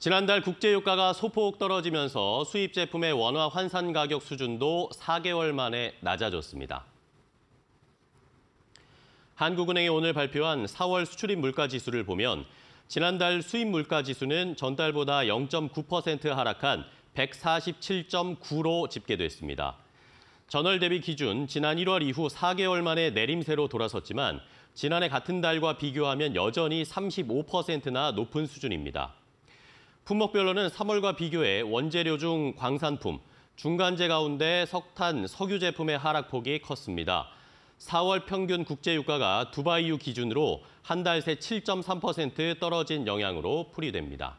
지난달 국제유가가 소폭 떨어지면서 수입 제품의 원화 환산 가격 수준도 4개월 만에 낮아졌습니다. 한국은행이 오늘 발표한 4월 수출입 물가 지수를 보면 지난달 수입 물가 지수는 전달보다 0.9% 하락한 147.9로 집계됐습니다. 전월 대비 기준 지난 1월 이후 4개월 만에 내림세로 돌아섰지만 지난해 같은 달과 비교하면 여전히 35%나 높은 수준입니다. 품목별로는 3월과 비교해 원재료 중 광산품, 중간재 가운데 석탄, 석유 제품의 하락폭이 컸습니다. 4월 평균 국제유가가 두바이유 기준으로 한 달 새 7.3% 떨어진 영향으로 풀이됩니다.